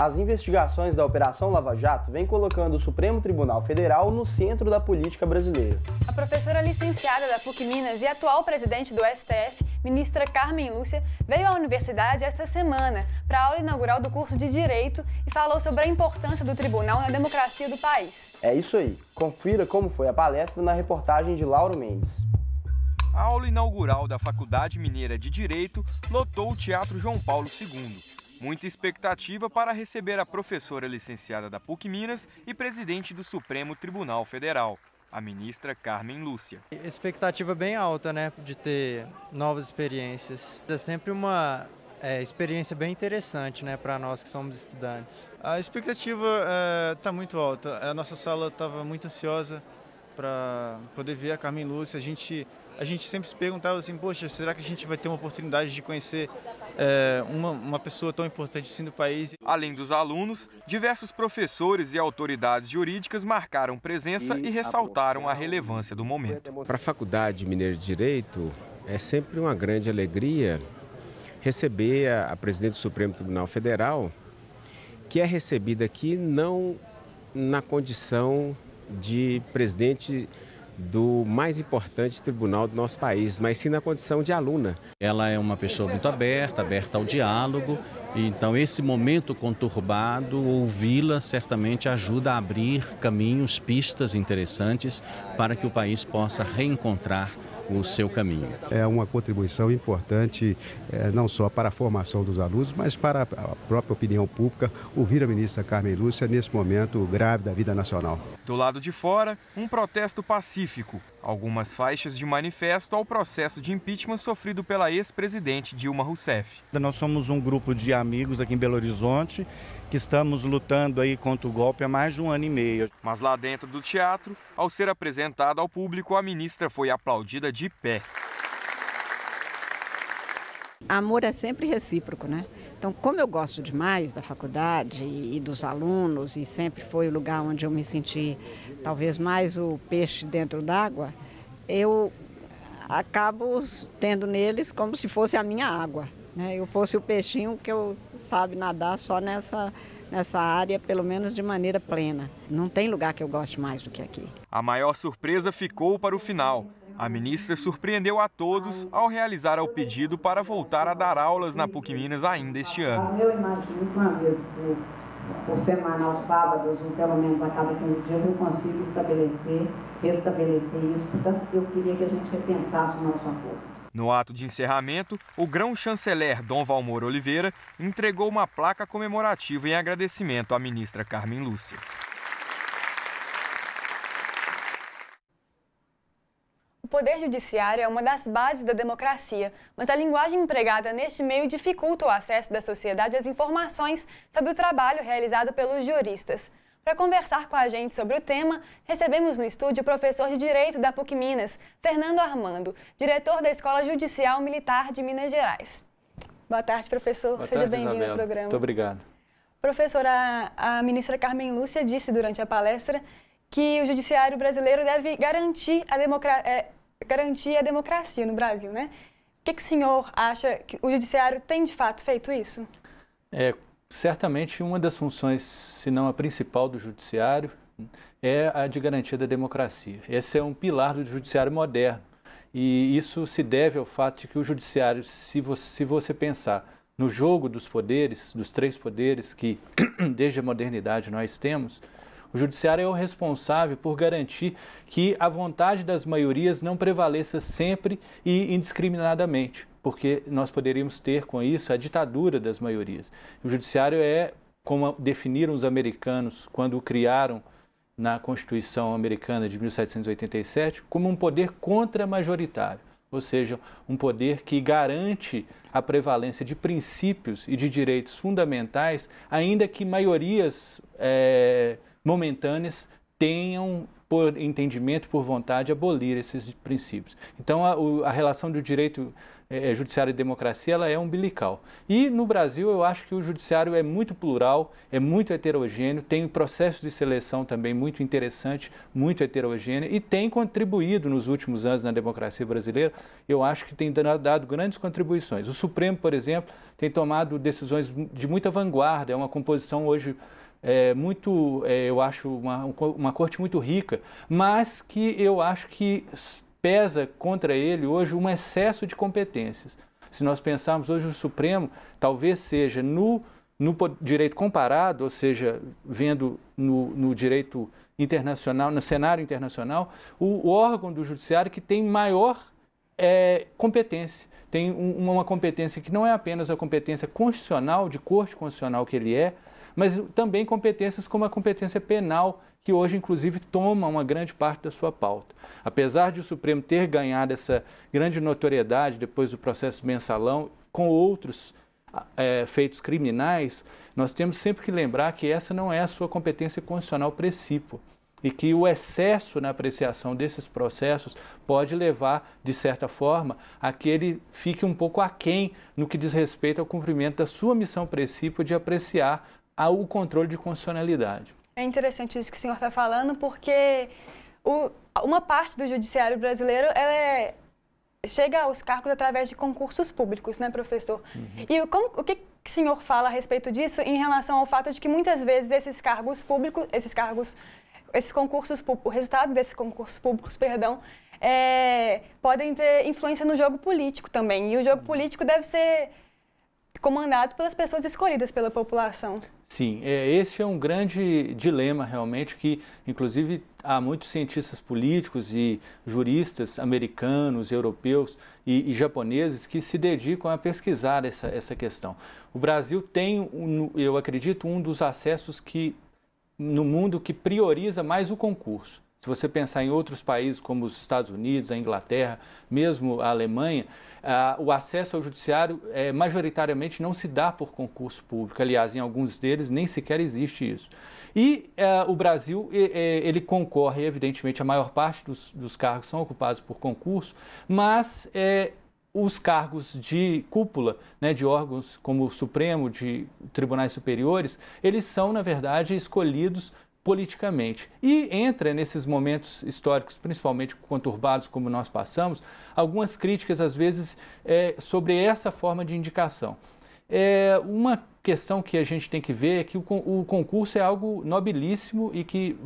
As investigações da Operação Lava Jato vêm colocando o Supremo Tribunal Federal no centro da política brasileira. A professora licenciada da PUC Minas e atual presidente do STF, ministra Carmen Lúcia, veio à universidade esta semana para a aula inaugural do curso de Direito e falou sobre a importância do tribunal na democracia do país. É isso aí. Confira como foi a palestra na reportagem de Lauro Mendes. A aula inaugural da Faculdade Mineira de Direito lotou o Teatro João Paulo II Muita expectativa para receber a professora licenciada da PUC Minas e presidente do Supremo Tribunal Federal, a ministra Carmen Lúcia. Expectativa bem alta, né, de ter novas experiências. É sempre uma é, experiência bem interessante, né, para nós que somos estudantes. A expectativa está é, tá muito alta. A nossa sala estava muito ansiosa para poder ver a Carmen Lúcia. A gente a gente sempre se perguntava assim, poxa, será que a gente vai ter uma oportunidade de conhecer é, uma, uma pessoa tão importante assim do país? Além dos alunos, diversos professores e autoridades jurídicas marcaram presença e, e ressaltaram a relevância do momento. Para a Faculdade Mineira de Direito, é sempre uma grande alegria receber a, a presidente do Supremo Tribunal Federal, que é recebida aqui não na condição de presidente do mais importante tribunal do nosso país, mas sim na condição de aluna. Ela é uma pessoa muito aberta, aberta ao diálogo, então esse momento conturbado, ouvi-la certamente ajuda a abrir caminhos, pistas interessantes para que o país possa reencontrar o seu caminho. É uma contribuição importante, é, não só para a formação dos alunos, mas para a própria opinião pública, ouvir a ministra Carmen Lúcia nesse momento grave da vida nacional. Do lado de fora, um protesto pacífico algumas faixas de manifesto ao processo de impeachment sofrido pela ex-presidente Dilma Rousseff. Nós somos um grupo de amigos aqui em Belo Horizonte que estamos lutando aí contra o golpe há mais de um ano e meio. Mas lá dentro do teatro, ao ser apresentada ao público, a ministra foi aplaudida de pé. Amor é sempre recíproco, né? Então, como eu gosto demais da faculdade e dos alunos, e sempre foi o lugar onde eu me senti talvez mais o peixe dentro d'água, eu acabo tendo neles como se fosse a minha água. Né? Eu fosse o peixinho que eu sabe nadar só nessa, nessa área, pelo menos de maneira plena. Não tem lugar que eu goste mais do que aqui. A maior surpresa ficou para o final a ministra surpreendeu a todos ao realizar o pedido para voltar a dar aulas na PUC Minas ainda este ano. Ah, eu imagino que uma vez por semana aos sábados, ou pelo menos a cada 15 dias, eu consigo estabelecer, restabelecer isso. Portanto, eu queria que a gente repensasse o nosso acordo. No ato de encerramento, o grão-chanceler Dom Valmor Oliveira entregou uma placa comemorativa em agradecimento à ministra Carmen Lúcia. O poder judiciário é uma das bases da democracia, mas a linguagem empregada neste meio dificulta o acesso da sociedade às informações sobre o trabalho realizado pelos juristas. Para conversar com a gente sobre o tema, recebemos no estúdio o professor de Direito da PUC Minas, Fernando Armando, diretor da Escola Judicial Militar de Minas Gerais. Boa tarde, professor. Boa Seja bem-vindo ao programa. Muito obrigado. Professora, a ministra Carmen Lúcia disse durante a palestra que o judiciário brasileiro deve garantir a democracia é, garantir a democracia no Brasil, né? O que, que o senhor acha que o judiciário tem de fato feito isso? É certamente uma das funções, se não a principal do judiciário, é a de garantia da democracia. Esse é um pilar do judiciário moderno. E isso se deve ao fato de que o judiciário, se você, se você pensar no jogo dos poderes, dos três poderes que desde a modernidade nós temos, o judiciário é o responsável por garantir que a vontade das maiorias não prevaleça sempre e indiscriminadamente, porque nós poderíamos ter com isso a ditadura das maiorias. O judiciário é como definiram os americanos quando o criaram na Constituição americana de 1787, como um poder contra-majoritário, ou seja, um poder que garante a prevalência de princípios e de direitos fundamentais, ainda que maiorias é, momentâneas tenham por entendimento, por vontade, abolir esses princípios. Então, a, a relação do direito é, judiciário e democracia ela é umbilical. E no Brasil, eu acho que o judiciário é muito plural, é muito heterogêneo, tem processos de seleção também muito interessante, muito heterogêneo, e tem contribuído nos últimos anos na democracia brasileira. Eu acho que tem dado grandes contribuições. O Supremo, por exemplo, tem tomado decisões de muita vanguarda, é uma composição hoje é, muito, é, eu acho, uma, uma corte muito rica, mas que eu acho que pesa contra ele hoje um excesso de competências. Se nós pensarmos hoje o Supremo, talvez seja no, no direito comparado, ou seja, vendo no, no direito internacional, no cenário internacional, o, o órgão do judiciário que tem maior é, competência tem uma competência que não é apenas a competência constitucional, de corte constitucional que ele é, mas também competências como a competência penal, que hoje, inclusive, toma uma grande parte da sua pauta. Apesar de o Supremo ter ganhado essa grande notoriedade depois do processo mensalão, com outros ah, é, feitos criminais, nós temos sempre que lembrar que essa não é a sua competência constitucional princípio e que o excesso na apreciação desses processos pode levar, de certa forma, a que ele fique um pouco aquém no que diz respeito ao cumprimento da sua missão princípio de apreciar ao controle de constitucionalidade. É interessante isso que o senhor está falando, porque o, uma parte do judiciário brasileiro é, chega aos cargos através de concursos públicos, né, professor? Uhum. E como, o que o senhor fala a respeito disso em relação ao fato de que muitas vezes esses cargos públicos, esses cargos, esses concursos públicos, o resultado desses concursos públicos, perdão, é, podem ter influência no jogo político também. E o jogo uhum. político deve ser comandado pelas pessoas escolhidas pela população. Sim, é, esse é um grande dilema realmente que, inclusive, há muitos cientistas políticos e juristas americanos, europeus e, e japoneses que se dedicam a pesquisar essa, essa questão. O Brasil tem, um, eu acredito, um dos acessos que no mundo que prioriza mais o concurso. Se você pensar em outros países como os Estados Unidos, a Inglaterra, mesmo a Alemanha, ah, o acesso ao judiciário é, majoritariamente não se dá por concurso público. Aliás, em alguns deles nem sequer existe isso. E ah, o Brasil, é, ele concorre, evidentemente, a maior parte dos, dos cargos são ocupados por concurso, mas é, os cargos de cúpula, né, de órgãos como o Supremo, de tribunais superiores, eles são, na verdade, escolhidos politicamente. E entra nesses momentos históricos, principalmente conturbados como nós passamos, algumas críticas, às vezes, é, sobre essa forma de indicação. É, uma questão que a gente tem que ver é que o, o concurso é algo nobilíssimo e que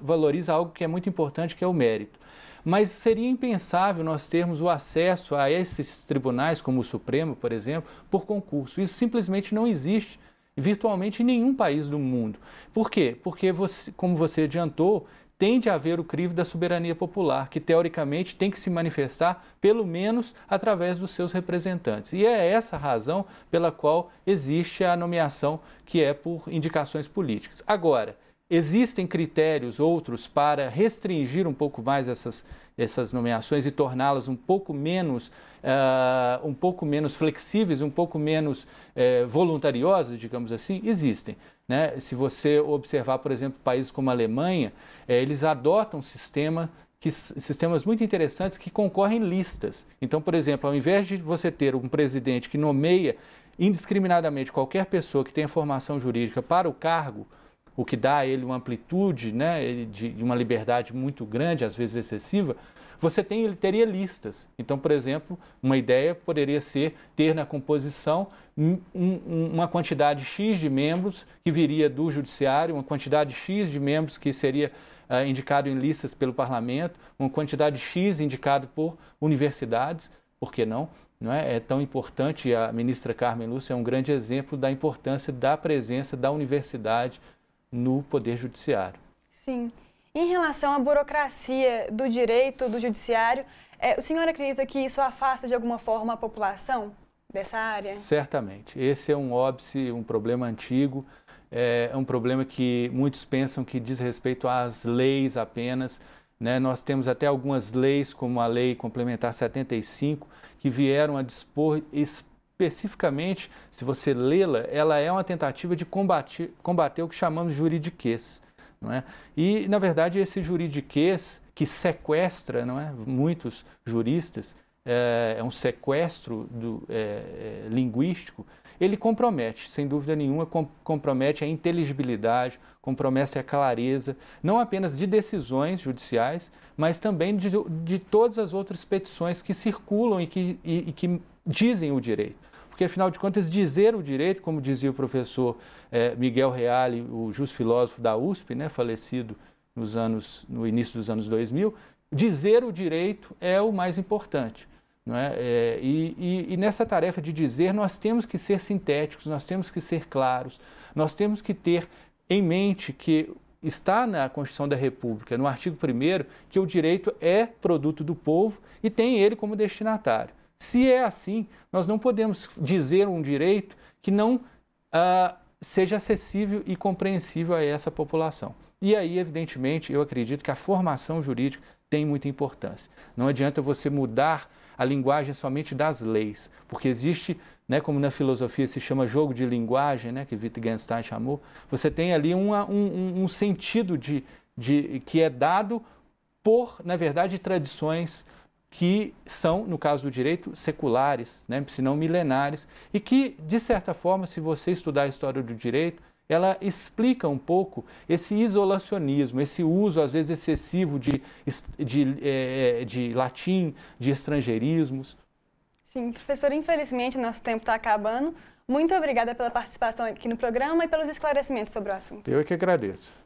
valoriza algo que é muito importante, que é o mérito. Mas seria impensável nós termos o acesso a esses tribunais, como o Supremo, por exemplo, por concurso. Isso simplesmente não existe virtualmente em nenhum país do mundo. Por quê? Porque, você, como você adiantou, tende a haver o crivo da soberania popular, que teoricamente tem que se manifestar, pelo menos através dos seus representantes. E é essa razão pela qual existe a nomeação que é por indicações políticas. Agora, Existem critérios outros para restringir um pouco mais essas, essas nomeações e torná-las um pouco menos uh, um pouco menos flexíveis, um pouco menos uh, voluntariosas, digamos assim, existem. Né? Se você observar, por exemplo, países como a Alemanha, uh, eles adotam um sistema que, sistemas muito interessantes que concorrem listas. Então, por exemplo, ao invés de você ter um presidente que nomeia indiscriminadamente qualquer pessoa que tenha formação jurídica para o cargo, o que dá a ele uma amplitude, né, de uma liberdade muito grande, às vezes excessiva, você tem, ele teria listas. Então, por exemplo, uma ideia poderia ser ter na composição um, um, uma quantidade X de membros que viria do judiciário, uma quantidade X de membros que seria uh, indicado em listas pelo parlamento, uma quantidade X indicado por universidades, por que não? Não é? é tão importante, a ministra Carmen Lúcia é um grande exemplo da importância da presença da universidade no Poder Judiciário. Sim. Em relação à burocracia do direito, do judiciário, é, o senhor acredita que isso afasta de alguma forma a população dessa área? Certamente. Esse é um óbice, um problema antigo, é, é um problema que muitos pensam que diz respeito às leis apenas. Né? Nós temos até algumas leis, como a Lei Complementar 75, que vieram a dispor especificamente, se você lê-la, ela é uma tentativa de combater, combater o que chamamos de juridiquês. Não é? E, na verdade, esse juridiquês que sequestra não é? muitos juristas, é, é um sequestro do, é, é, linguístico, ele compromete, sem dúvida nenhuma, com, compromete a inteligibilidade, compromete a clareza, não apenas de decisões judiciais, mas também de, de todas as outras petições que circulam e que, e, e que dizem o direito porque afinal de contas dizer o direito, como dizia o professor eh, Miguel Reale, o jusfilósofo da USP, né, falecido nos anos, no início dos anos 2000, dizer o direito é o mais importante. Não é? é e, e, e nessa tarefa de dizer, nós temos que ser sintéticos, nós temos que ser claros, nós temos que ter em mente que está na Constituição da República, no artigo 1, que o direito é produto do povo e tem ele como destinatário. Se é assim, nós não podemos dizer um direito que não uh, seja acessível e compreensível a essa população. E aí, evidentemente, eu acredito que a formação jurídica tem muita importância. Não adianta você mudar a linguagem somente das leis, porque existe, né, como na filosofia se chama jogo de linguagem, né, que Wittgenstein chamou, você tem ali uma, um, um, sentido de, de, que é dado por, na verdade, tradições que são, no caso do direito, seculares, né, se não milenares, e que, de certa forma, se você estudar a história do direito, ela explica um pouco esse isolacionismo, esse uso, às vezes, excessivo de, de, eh, eh, de latim, de estrangeirismos. Sim, professor, infelizmente nosso tempo está acabando. Muito obrigada pela participação aqui no programa e pelos esclarecimentos sobre o assunto. Eu é que agradeço.